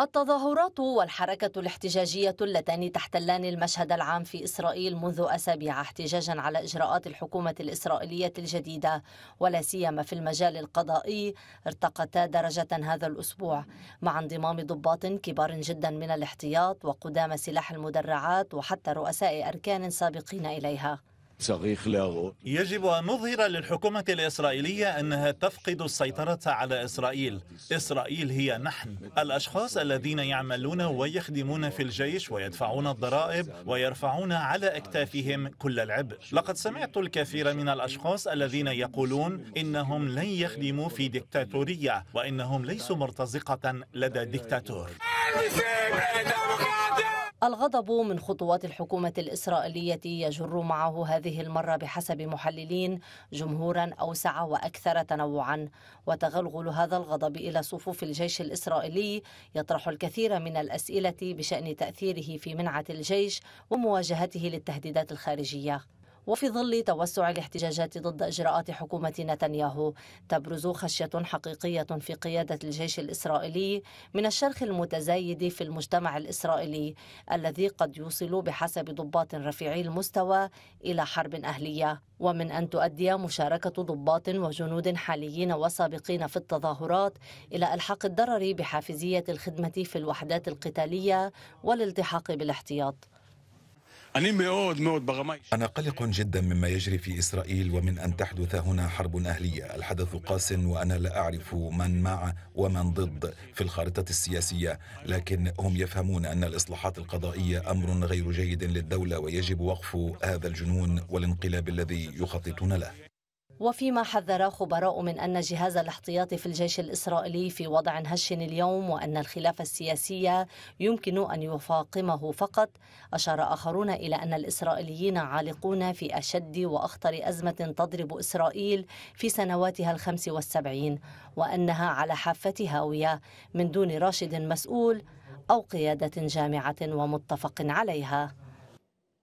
التظاهرات والحركة الاحتجاجية اللتان تحتلان المشهد العام في إسرائيل منذ أسابيع احتجاجا على إجراءات الحكومة الإسرائيلية الجديدة ولا سيما في المجال القضائي ارتقتا درجة هذا الأسبوع مع انضمام ضباط كبار جدا من الاحتياط وقدام سلاح المدرعات وحتى رؤساء أركان سابقين إليها يجب أن نظهر للحكومة الإسرائيلية أنها تفقد السيطرة على إسرائيل إسرائيل هي نحن الأشخاص الذين يعملون ويخدمون في الجيش ويدفعون الضرائب ويرفعون على أكتافهم كل العبء لقد سمعت الكثير من الأشخاص الذين يقولون إنهم لن يخدموا في دكتاتوريه وإنهم ليسوا مرتزقة لدى دكتاتور الغضب من خطوات الحكومة الإسرائيلية يجر معه هذه المرة بحسب محللين جمهورا أوسع وأكثر تنوعا وتغلغل هذا الغضب إلى صفوف الجيش الإسرائيلي يطرح الكثير من الأسئلة بشأن تأثيره في منعة الجيش ومواجهته للتهديدات الخارجية وفي ظل توسع الاحتجاجات ضد إجراءات حكومة نتنياهو تبرز خشية حقيقية في قيادة الجيش الإسرائيلي من الشرخ المتزايد في المجتمع الإسرائيلي الذي قد يوصل بحسب ضباط رفيعي المستوى إلى حرب أهلية ومن أن تؤدي مشاركة ضباط وجنود حاليين وسابقين في التظاهرات إلى إلحاق الضرر بحافزية الخدمة في الوحدات القتالية والالتحاق بالاحتياط أنا قلق جدا مما يجري في إسرائيل ومن أن تحدث هنا حرب أهلية الحدث قاس وأنا لا أعرف من مع ومن ضد في الخارطة السياسية لكن هم يفهمون أن الإصلاحات القضائية أمر غير جيد للدولة ويجب وقف هذا الجنون والانقلاب الذي يخططون له وفيما حذر خبراء من أن جهاز الاحتياطي في الجيش الإسرائيلي في وضع هش اليوم وأن الخلاف السياسي يمكن أن يفاقمه فقط أشار آخرون إلى أن الإسرائيليين عالقون في أشد وأخطر أزمة تضرب إسرائيل في سنواتها الخمس والسبعين وأنها على حافة هاوية من دون راشد مسؤول أو قيادة جامعة ومتفق عليها